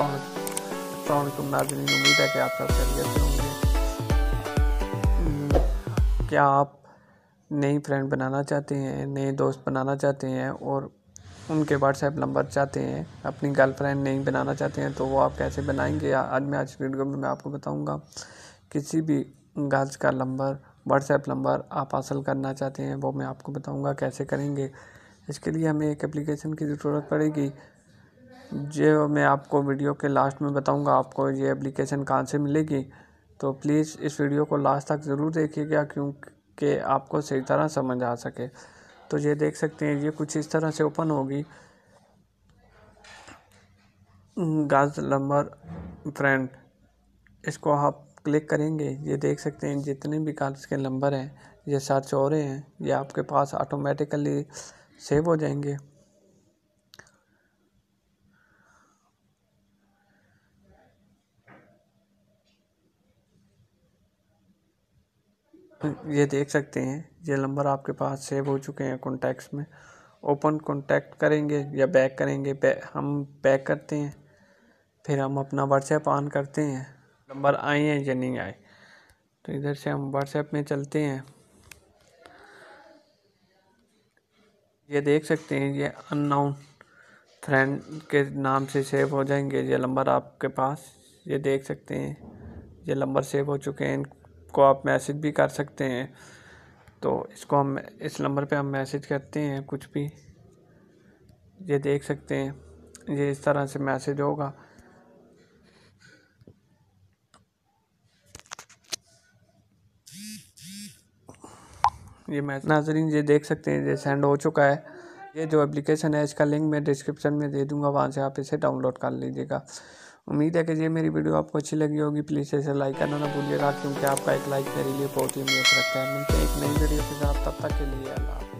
अल्लाम तो नाजरीन तो उम्मीद है कि आप सब खैरियत से होंगे हम्म, क्या आप नई फ्रेंड बनाना चाहते हैं नए दोस्त बनाना चाहते हैं और उनके व्हाट्सएप नंबर चाहते हैं अपनी गर्लफ्रेंड नहीं बनाना चाहते हैं तो वो आप कैसे बनाएंगे आज मैं आज वीडियो में मैं आपको बताऊंगा किसी भी गर्ल्स का नंबर व्हाट्सएप नंबर आप हासिल करना चाहते हैं वो मैं आपको बताऊंगा कैसे करेंगे इसके लिए हमें एक एप्लीकेशन की ज़रूरत पड़ेगी जो मैं आपको वीडियो के लास्ट में बताऊँगा आपको ये एप्लीकेशन कहाँ से मिलेगी तो प्लीज़ इस वीडियो को लास्ट तक ज़रूर देखिएगा क्योंकि आपको सही तरह समझ आ सके तो ये देख सकते हैं ये कुछ इस तरह से ओपन होगी गाज नंबर फ्रेंड इसको आप क्लिक करेंगे ये देख सकते हैं जितने भी कार्ड्स के नंबर हैं ये सर्च हो रहे हैं ये आपके पास ऑटोमेटिकली सेव हो जाएंगे ये देख सकते हैं ये नंबर आपके पास सेव हो चुके हैं कॉन्टैक्ट्स में ओपन कॉन्टैक्ट करेंगे या बैक करेंगे बै, हम बैक करते हैं फिर हम अपना व्हाट्सएप ऑन करते हैं नंबर आए हैं या नहीं आए तो इधर से हम व्हाट्सएप में चलते हैं ये देख सकते हैं ये अननाउन फ्रेंड के नाम से सेव हो जाएंगे ये नंबर आपके पास ये देख सकते हैं ये नंबर सेव हो चुके हैं को आप मैसेज भी कर सकते हैं तो इसको हम इस नंबर पे हम मैसेज करते हैं कुछ भी ये देख सकते हैं ये इस तरह से मैसेज होगा ये मैसेज नाजरीन ये देख सकते हैं ये सेंड हो चुका है ये जो एप्लीकेशन है इसका लिंक मैं डिस्क्रिप्शन में दे दूंगा वहाँ से आप इसे डाउनलोड कर लीजिएगा उम्मीद है कि ये मेरी वीडियो आपको अच्छी लगी होगी प्लीज़ इसे लाइक करना ना भूलिएगा क्योंकि आपका एक लाइक मेरे लिए बहुत ही मेहनत रखता है मिलते हैं एक नई वीडियो के साथ तब तक के लिए अल्लाह